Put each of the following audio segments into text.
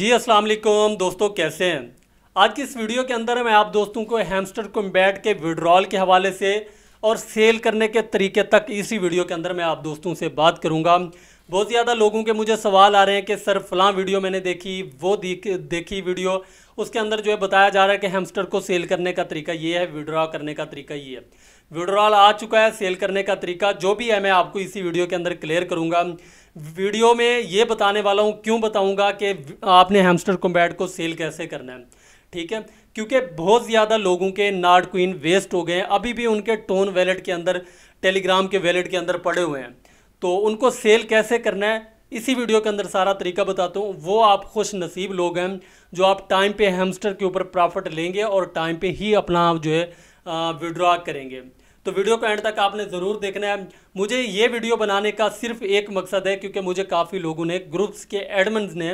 जी अस्सलाम वालेकुम दोस्तों कैसे हैं आज की इस वीडियो के अंदर मैं आप दोस्तों को हैमस्टर कम्बैट के विड्रॉल के हवाले से और सेल करने के तरीके तक इसी वीडियो के अंदर मैं आप दोस्तों से बात करूंगा बहुत ज़्यादा लोगों के मुझे सवाल आ रहे हैं कि सर फलां वीडियो मैंने देखी वो देखी वीडियो उसके अंदर जो है बताया जा रहा है कि हेमस्टर को सेल करने का तरीका ये है विड्रॉ करने का तरीका ये है विड्रॉल आ चुका है सेल करने का तरीका जो भी है मैं आपको इसी वीडियो के अंदर क्लियर करूँगा वीडियो में ये बताने वाला हूँ क्यों बताऊँगा कि आपने हेमस्टर कॉम्बैट को सेल कैसे करना है ठीक है क्योंकि बहुत ज़्यादा लोगों के नार्ड क्वीन वेस्ट हो गए हैं अभी भी उनके टोन वैलेट के अंदर टेलीग्राम के वैलेट के अंदर पड़े हुए हैं तो उनको सेल कैसे करना है इसी वीडियो के अंदर सारा तरीका बताता हूँ वो आप खुश नसीब लोग हैं जो आप टाइम पे हेमस्टर के ऊपर प्रॉफिट लेंगे और टाइम पे ही अपना आप जो है विड्रॉ करेंगे तो वीडियो को एंड तक आपने ज़रूर देखना है मुझे ये वीडियो बनाने का सिर्फ एक मकसद है क्योंकि मुझे काफ़ी लोगों ने ग्रुप्स के एडमिन ने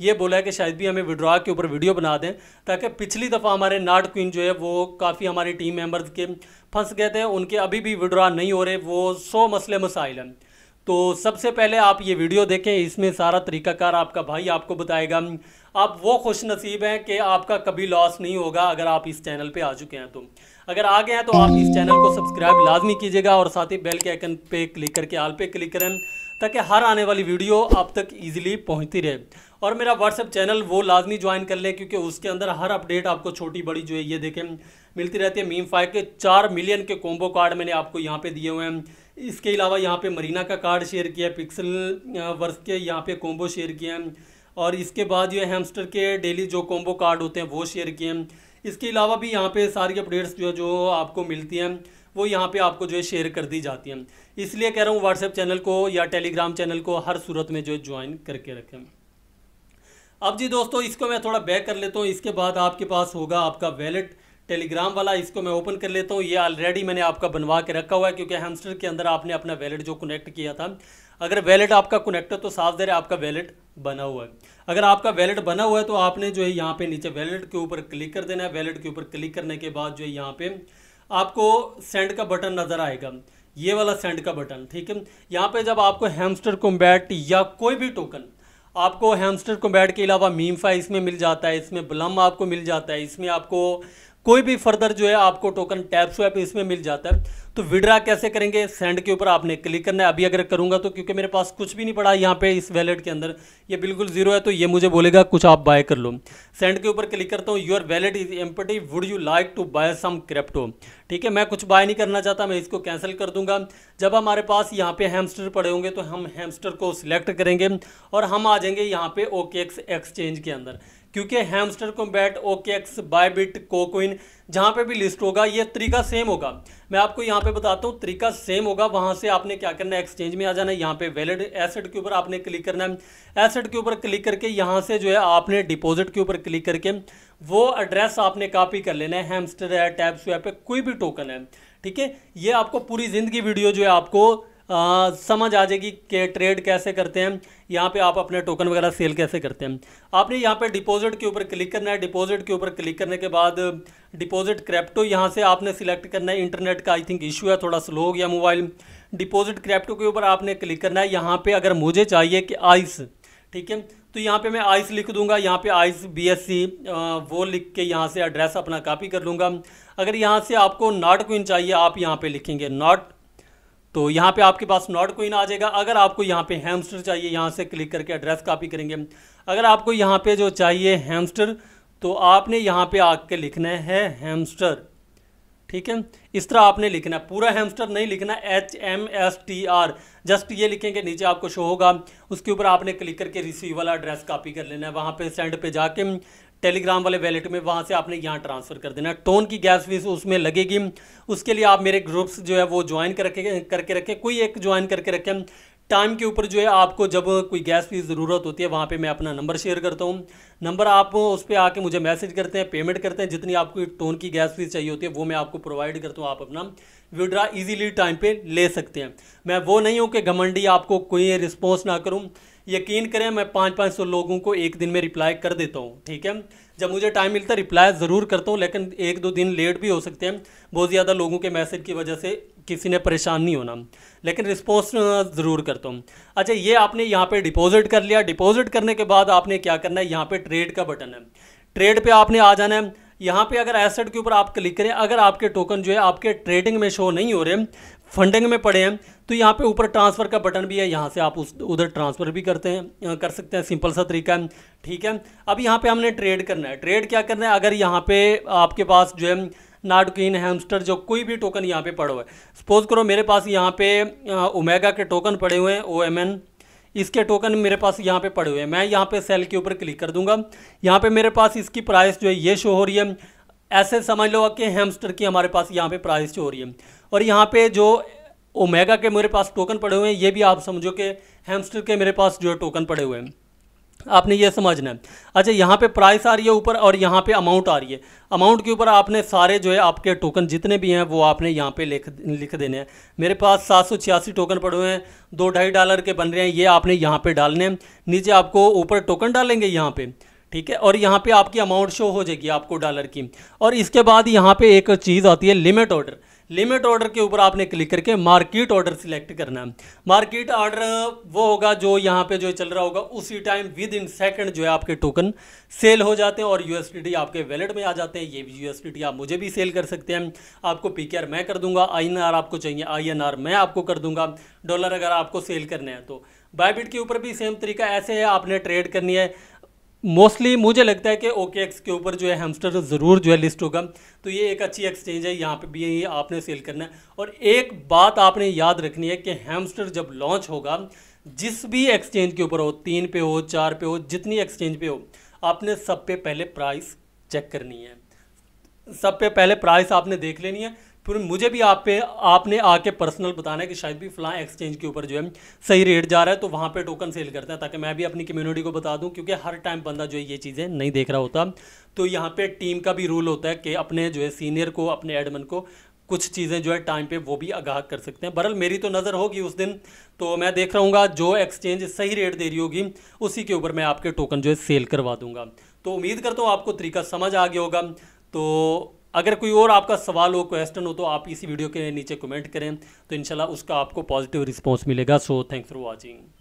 ये बोला है कि शायद भी हमें विड्रॉ के ऊपर वीडियो बना दें ताकि पिछली दफ़ा हमारे नाट क्वीन जो है वो काफ़ी हमारे टीम मेम्बर्स के फंस गए थे उनके अभी भी विड्रॉ नहीं हो रहे वो सौ मसले मसाइल हैं तो सबसे पहले आप ये वीडियो देखें इसमें सारा तरीकाकार आपका भाई आपको बताएगा आप वो खुश नसीब हैं कि आपका कभी लॉस नहीं होगा अगर आप इस चैनल पे आ चुके हैं तो अगर आ गए हैं तो आप इस चैनल को सब्सक्राइब लाजमी कीजिएगा और साथ ही बेल के आइकन पे क्लिक करके आल पे क्लिक करें ताकि हर आने वाली वीडियो आप तक ईजिली पहुँचती रहे और मेरा व्हाट्सअप चैनल वो लाजमी ज्वाइन कर लें क्योंकि उसके अंदर हर अपडेट आपको छोटी बड़ी जो है ये देखें मिलती रहती है मीम फाइव के चार मिलियन के कॉम्बो कार्ड मैंने आपको यहाँ पे दिए हुए हैं इसके अलावा यहाँ पे मरीना का कार्ड शेयर किया है पिक्सल वर्स के यहाँ पे कॉम्बो शेयर किए हैं और इसके बाद जो है हेमस्टर के डेली जो कॉम्बो कार्ड होते हैं वो शेयर किए हैं इसके अलावा भी यहाँ पे सारी अपडेट्स जो है जो आपको मिलती हैं वो यहाँ पे आपको जो है शेयर कर दी जाती हैं इसलिए कह रहा हूँ व्हाट्सएप चैनल को या टेलीग्राम चैनल को हर सूरत में जो है ज्वाइन करके रखें अब जी दोस्तों इसको मैं थोड़ा बैक कर लेता हूँ इसके बाद आपके पास होगा आपका वैलेट टेलीग्राम वाला इसको मैं ओपन कर लेता हूँ ये ऑलरेडी मैंने आपका बनवा के रखा हुआ है क्योंकि हेमस्टर के अंदर आपने अपना वैलेट जो कनेक्ट किया था अगर वैलेट आपका कनेक्ट है तो साफ देर आपका वैलेट बना हुआ है अगर आपका वैलेट बना हुआ है तो आपने जो है यहाँ पे नीचे वैलेट के ऊपर क्लिक कर देना है वैलेट के ऊपर क्लिक करने के बाद जो है यहाँ पे आपको सेंड का बटन नज़र आएगा ये वाला सेंड का बटन ठीक है यहाँ पे जब आपको हैमस्टर कोम्बैट या कोई भी टोकन आपको हैमस्टर कोम्बैट के अलावा मीम फाइ इसमें मिल जाता है इसमें ब्लम आपको मिल जाता है इसमें आपको कोई भी फर्दर जो है आपको टोकन टैप स्वैप इसमें मिल जाता है तो विड्रा कैसे करेंगे सेंड के ऊपर आपने क्लिक करना है अभी अगर करूंगा तो क्योंकि मेरे पास कुछ भी नहीं पड़ा यहाँ पे इस वैलेट के अंदर ये बिल्कुल जीरो है तो ये मुझे बोलेगा कुछ आप बाय कर लो सेंड के ऊपर क्लिक करता हूँ your wallet is empty would you like to buy some crypto ठीक है मैं कुछ बाय नहीं करना चाहता मैं इसको कैंसिल कर दूंगा जब हमारे पास यहाँ पे हेमस्टर पड़े होंगे तो हम हेमस्टर को सिलेक्ट करेंगे और हम आ जाएंगे यहाँ पे ओके एक्सचेंज के अंदर क्योंकि Hamster Combat OKX Bybit KuCoin जहाँ पे भी लिस्ट होगा ये तरीका सेम होगा मैं आपको यहाँ पे बताता हूँ तरीका सेम होगा वहाँ से आपने क्या करना है एक्सचेंज में आ जाना है यहाँ पे वैलिड एसेट के ऊपर आपने क्लिक करना है एसेट के ऊपर क्लिक करके यहाँ से जो है आपने डिपॉजिट के ऊपर क्लिक करके वो एड्रेस आपने कॉपी कर लेना है हेमस्टर है टैब्स स्वैप है कोई भी टोकन है ठीक है ये आपको पूरी ज़िंदगी वीडियो जो है आपको आ, समझ आ जाएगी कि ट्रेड कैसे करते हैं यहाँ पे आप अपने टोकन वगैरह सेल कैसे करते हैं आपने यहाँ पे डिपॉजिट के ऊपर क्लिक करना है डिपॉजिट के ऊपर क्लिक करने के बाद डिपॉजिट क्रैप्टो यहाँ से आपने सिलेक्ट करना है इंटरनेट का आई थिंक इशू है थोड़ा स्लो हो गया मोबाइल डिपॉजिट क्रैप्टो के ऊपर आपने क्लिक करना है यहाँ पर अगर मुझे चाहिए कि आइस ठीक है तो यहाँ पर मैं आइस लिख दूंगा यहाँ पर आइस सी वो लिख के यहाँ से एड्रेस अपना कापी कर लूँगा अगर यहाँ से आपको नॉट क्विन चाहिए आप यहाँ पर लिखेंगे नॉट तो यहाँ पे आपके पास नॉट कोइन आ जाएगा अगर आपको यहाँ पे हैमस्टर चाहिए यहाँ से क्लिक करके एड्रेस कॉपी करेंगे अगर आपको यहाँ पे जो चाहिए हैमस्टर तो आपने यहाँ पे आके लिखना है हैमस्टर ठीक है इस तरह आपने लिखना है पूरा हैमस्टर नहीं लिखना H M S T R just ये लिखेंगे नीचे आपको शो होगा उसके ऊपर आपने क्लिक करके रिसीव वाला एड्रेस कॉपी कर लेना है वहाँ पे सेंड पे जाके टेलीग्राम वाले वैलेट में वहाँ से आपने यहाँ ट्रांसफ़र कर देना टोन की गैस फीस उसमें लगेगी उसके लिए आप मेरे ग्रुप्स जो है वो ज्वाइन करके करके रखें कोई एक ज्वाइन करके रखें टाइम के ऊपर जो है आपको जब कोई गैस फीस ज़रूरत होती है वहाँ पे मैं अपना नंबर शेयर करता हूँ नंबर आप उस पर आके मुझे मैसेज करते हैं पेमेंट करते हैं जितनी आपको टोन की गैस फीस चाहिए होती है वो मैं आपको प्रोवाइड करता हूँ आप अपना विड्रा इजीली टाइम पे ले सकते हैं मैं वो नहीं हूँ कि घमंडी आपको कोई रिस्पॉन्स ना करूँ यकीन करें मैं पाँच पाँच सौ लोगों को एक दिन में रिप्लाई कर देता हूँ ठीक है जब मुझे टाइम मिलता है रिप्लाई ज़रूर करता हूँ लेकिन एक दो दिन लेट भी हो सकते हैं बहुत ज़्यादा लोगों के मैसेज की वजह से किसी ने परेशान नहीं होना लेकिन रिस्पॉन्स ज़रूर करता हूँ अच्छा ये आपने यहाँ पर डिपॉजिट कर लिया डिपॉजिट करने के बाद आपने क्या करना है यहाँ पर ट्रेड का बटन है ट्रेड पर आपने आ जाना है यहाँ पे अगर एसेट के ऊपर आप क्लिक करें अगर आपके टोकन जो है आपके ट्रेडिंग में शो नहीं हो रहे फंडिंग में पड़े हैं तो यहाँ पे ऊपर ट्रांसफ़र का बटन भी है यहाँ से आप उस उधर ट्रांसफ़र भी करते हैं कर सकते हैं सिंपल सा तरीका है ठीक है अब यहाँ पे हमने ट्रेड करना है ट्रेड क्या करना है अगर यहाँ पे आपके पास जो है नाटकिन हैमस्टर जो कोई भी टोकन यहाँ पे पड़ा हुआ है सपोज़ करो मेरे पास यहाँ पे ओमेगा के टोकन पड़े हुए हैं ओ एम एन इसके टोकन मेरे पास यहाँ पे पड़े हुए हैं मैं यहाँ पे सेल के ऊपर क्लिक कर दूंगा यहाँ पे मेरे पास इसकी प्राइस जो है ये शो हो रही है ऐसे समझ लो कि हेमस्टर की हमारे पास यहाँ पे प्राइस हो रही है और यहाँ पे जो ओमेगा के मेरे पास टोकन पड़े हुए हैं ये भी आप समझो कि हेमस्टर के मेरे पास जो टोकन पड़े हुए हैं आपने ये समझना है अच्छा यहाँ पे प्राइस आ रही है ऊपर और यहाँ पे अमाउंट आ रही है अमाउंट के ऊपर आपने सारे जो है आपके टोकन जितने भी हैं वो आपने यहाँ पे लिख लिख देने हैं मेरे पास सात सौ छियासी टोकन पड़े हुए हैं दो ढाई डॉलर के बन रहे हैं ये आपने यहाँ पे डालने हैं नीचे आपको ऊपर टोकन डालेंगे यहाँ पर ठीक है और यहाँ पे आपकी अमाउंट शो हो जाएगी आपको डॉलर की और इसके बाद यहाँ पे एक चीज़ आती है लिमिट ऑर्डर लिमिट ऑर्डर के ऊपर आपने क्लिक करके मार्केट ऑर्डर सिलेक्ट करना है मार्केट ऑर्डर वो होगा जो यहाँ पे जो चल रहा होगा उसी टाइम विद इन सेकंड जो है आपके टोकन सेल हो जाते हैं और यूएसडीटी आपके वैलेट में आ जाते हैं ये भी यूएसडीटी आप मुझे भी सेल कर सकते हैं आपको पीकेआर मैं कर दूंगा आई आपको चाहिए आई मैं आपको कर दूंगा डॉलर अगर आपको सेल करना है तो बायबिट के ऊपर भी सेम तरीका ऐसे है आपने ट्रेड करनी है मोस्टली मुझे लगता है कि ओके एक्स के ऊपर जो है हेमस्टर ज़रूर जो है लिस्ट होगा तो ये एक अच्छी एक्सचेंज है यहाँ पे भी ये आपने सेल करना है और एक बात आपने याद रखनी है कि हेमस्टर जब लॉन्च होगा जिस भी एक्सचेंज के ऊपर हो तीन पे हो चार पे हो जितनी एक्सचेंज पे हो आपने सब पे पहले प्राइस चेक करनी है सब पे पहले प्राइस आपने देख लेनी है फिर मुझे भी आप पे आपने आके पर्सनल बताना है कि शायद भी फिलहाल एक्सचेंज के ऊपर जो है सही रेट जा रहा है तो वहाँ पे टोकन सेल करते हैं ताकि मैं भी अपनी कम्युनिटी को बता दूँ क्योंकि हर टाइम बंदा जो है ये चीज़ें नहीं देख रहा होता तो यहाँ पे टीम का भी रूल होता है कि अपने जो है सीनियर को अपने एडमन को कुछ चीज़ें जो है टाइम पर वो भी आगाह कर सकते हैं बरल मेरी तो नज़र होगी उस दिन तो मैं देख हूँ जो एक्सचेंज सही रेट दे रही होगी उसी के ऊपर मैं आपके टोकन जो है सेल करवा दूँगा तो उम्मीद करता हूँ आपको तरीका समझ आ गया होगा तो अगर कोई और आपका सवाल हो क्वेश्चन हो तो आप इसी वीडियो के नीचे कमेंट करें तो इंशाल्लाह उसका आपको पॉजिटिव रिस्पांस मिलेगा सो थैंक्स फॉर वाचिंग